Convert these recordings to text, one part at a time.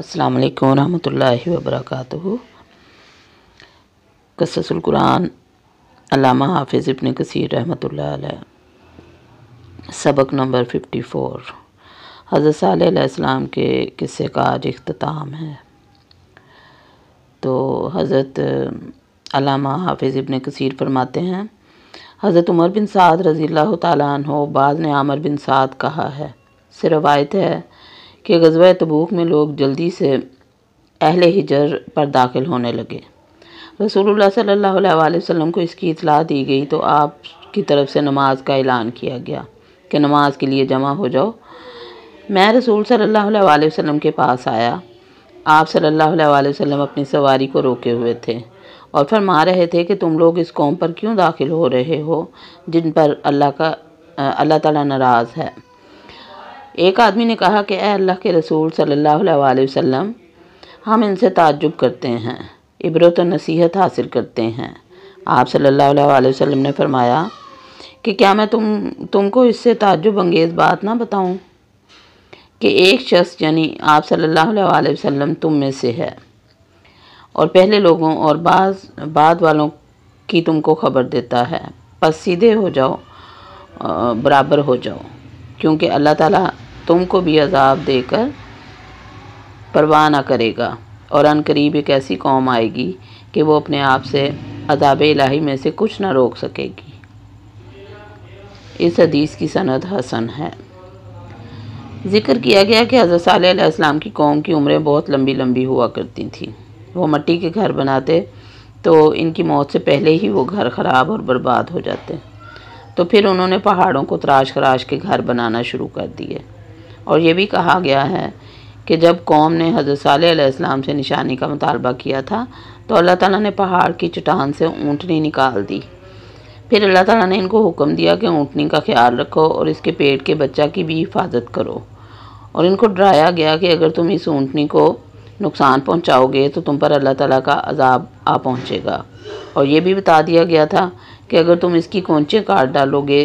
अस्सलाम वालेकुम रहमतुल्लाहि व बरकातुहू कससुल कुरान अल्लामा हाफिज़ इब्न कसीर रहमतुल्लाह अलैह सबक नंबर फिफ्टी फ़ोर हज़रत सलाम के किस्से का आज इख्तिताम है तो हज़रत अल्लामा हाफिज़ इब्न कसीर फरमाते हैं हज़रत उमर बिन साद रज़ी अल्लाह तन बाद ने आमर बिन साद कहा है से रवायत है कि गजबा तबूक में लोग जल्दी से अहल हिजर पर दाखिल होने लगे रसूलुल्लाह सल्लल्लाहु अलैहि वसल्लम को इसकी इतला दी गई तो आप की तरफ से नमाज का ऐलान किया गया कि नमाज के लिए जमा हो जाओ मैं रसूल सल्लल्लाहु अलैहि वसल्लम के पास आया आप सल्लल्लाहु अलैहि वसल्लम अपनी सवारी को रोके हुए थे और फरमा रहे थे कि तुम लोग इस कौम पर क्यों दाखिल हो रहे हो जिन पर अल्लाह का अल्लाह ताला नाराज़ है एक आदमी ने कहा कि अल्लाह के रसूल सल्लल्लाहु अलैहि वसल्लम हम इनसे ताज्जुब करते हैं इबरत नसीहत हासिल करते हैं आप सल्लल्लाहु अलैहि वसल्लम ने फरमाया कि क्या मैं तुम तुमको इससे ताज्जुब अंगेज़ बात ना बताऊं कि एक शख्स यानी आप सल्लल्लाहु अलैहि वसल्लम तुम में से है और पहले लोगों और बाद, बाद वालों की तुमको खबर देता है बस सीधे हो जाओ बराबर हो जाओ क्योंकि अल्लाह ताला तुमको भी अजाब देकर परवाह ना करेगा और अनकरीब एक ऐसी कौम आएगी कि वो अपने आप से अजाब इलाही में से कुछ ना रोक सकेगी इस हदीस की सनद हसन है जिक्र किया गया कि हज़रत अलैहिस्सलाम की कौम की उम्रें बहुत लंबी लंबी हुआ करती थीं वो मट्टी के घर बनाते तो इनकी मौत से पहले ही वो घर ख़राब और बर्बाद हो जाते तो फिर उन्होंने पहाड़ों को तराश खराश के घर बनाना शुरू कर दिए और ये भी कहा गया है कि जब कौम ने हज़रत सल्लाम से निशानी का मुतालबा किया था तो अल्लाह ताला ने पहाड़ की चट्टान से ऊँटनी निकाल दी फिर अल्लाह ताला ने इनको हुक्म दिया कि ऊँटनी का ख्याल रखो और इसके पेट के बच्चा की भी हिफाजत करो और इनको डराया गया कि अगर तुम इस ऊँटनी को नुकसान पहुँचाओगे तो तुम पर अल्लाह ताला का अजाब आ पहुँचेगा और ये भी बता दिया गया था कि अगर तुम इसकी कोंचे काट डालोगे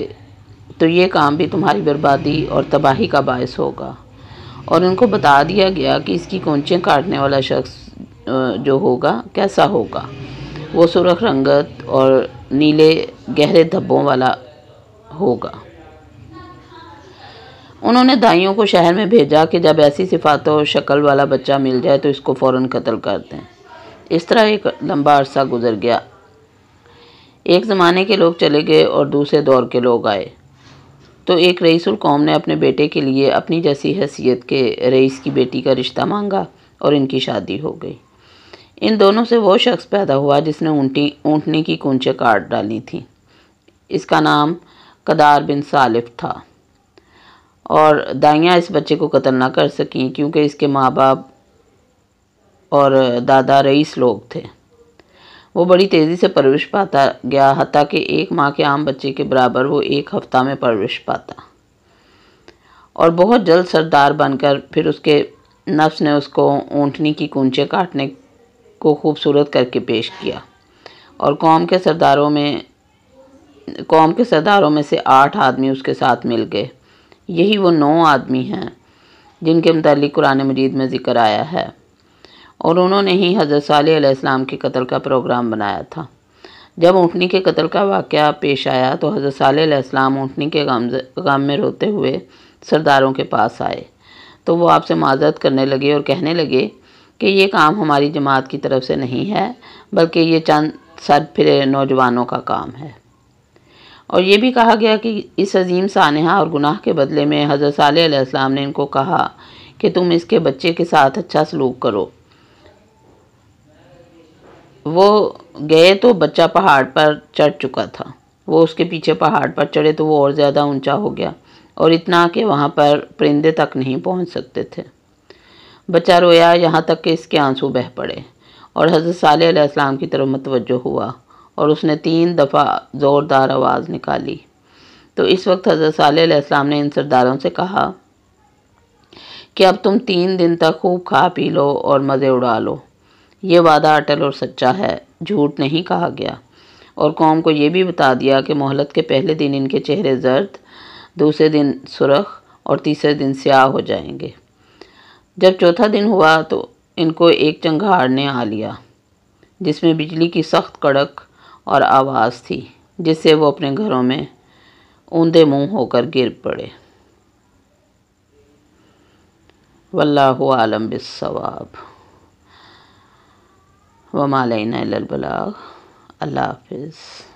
तो ये काम भी तुम्हारी बर्बादी और तबाही का बायस होगा और उनको बता दिया गया कि इसकी कोंचें काटने वाला शख्स जो होगा कैसा होगा वो सुरख रंगत और नीले गहरे धब्बों वाला होगा उन्होंने दाइयों को शहर में भेजा कि जब ऐसी सिफात और शक्ल वाला बच्चा मिल जाए तो इसको फ़ौर कत्ल कर दें इस तरह एक लंबा अरसा गुजर गया एक ज़माने के लोग चले गए और दूसरे दौर के लोग आए तो एक रईसुल कौम ने अपने बेटे के लिए अपनी जैसी हैसियत के रईस की बेटी का रिश्ता मांगा और इनकी शादी हो गई इन दोनों से वो शख्स पैदा हुआ जिसने ऊँटी ऊँटनी की कुंचे काट डाली थी इसका नाम कदार बिन सालिफ था और दाइयाँ इस बच्चे को कतल ना कर सकें क्योंकि इसके माँ बाप और दादा रईस लोग थे वो बड़ी तेज़ी से परवरिश पाता गया हती कि एक माँ के आम बच्चे के बराबर वो एक हफ्ता में परवरिश पाता और बहुत जल्द सरदार बनकर फिर उसके नफ्स ने उसको ऊँटनी की कुंचे काटने को खूबसूरत करके पेश किया और कौम के सरदारों में कौम के सरदारों में से आठ आदमी उसके साथ मिल गए यही वो नौ आदमी हैं जिनके मतलब कुरान मजीद में ज़िक्र आया है और उन्होंने ही हज़रत साल्हम के कत्ल का प्रोग्राम बनाया था जब ऊँटनी के कत्ल का वाक़ पेश आया तो हज़रत साल्हम ऊँटनी के गम गम में रोते हुए सरदारों के पास आए तो वो आपसे माजरत करने लगे और कहने लगे कि ये काम हमारी जमात की तरफ से नहीं है बल्कि ये चंद सर फिरे नौजवानों का काम है और ये भी कहा गया कि इस अजीम सानहा और गुनाह के बदले में हज़रत साल्हम ने इनको कहा कि तुम इसके बच्चे के साथ अच्छा सलूक करो वो गए तो बच्चा पहाड़ पर चढ़ चुका था वो उसके पीछे पहाड़ पर चढ़े तो वो और ज़्यादा ऊंचा हो गया और इतना कि वहाँ पर परिंदे तक नहीं पहुँच सकते थे बच्चा रोया यहाँ तक कि इसके आंसू बह पड़े और हज़रत साल की तरफ मतवजह हुआ और उसने तीन दफ़ा ज़ोरदार आवाज़ निकाली तो इस वक्त हज़रत साल ने इन सरदारों से कहा कि अब तुम तीन दिन तक खूब खा पी लो और मज़े उड़ा लो ये वादा अटल और सच्चा है झूठ नहीं कहा गया और कौम को ये भी बता दिया कि मोहलत के पहले दिन इनके चेहरे जर्द दूसरे दिन सुरख और तीसरे दिन स्याह हो जाएंगे जब चौथा दिन हुआ तो इनको एक चंघाड़ ने आ लिया जिसमें बिजली की सख्त कड़क और आवाज़ थी जिससे वो अपने घरों में ऊंधे मुंह होकर गिर पड़े वल्लाहु आलम बिसवाब وما علينا إلا البلاغ الله حافظ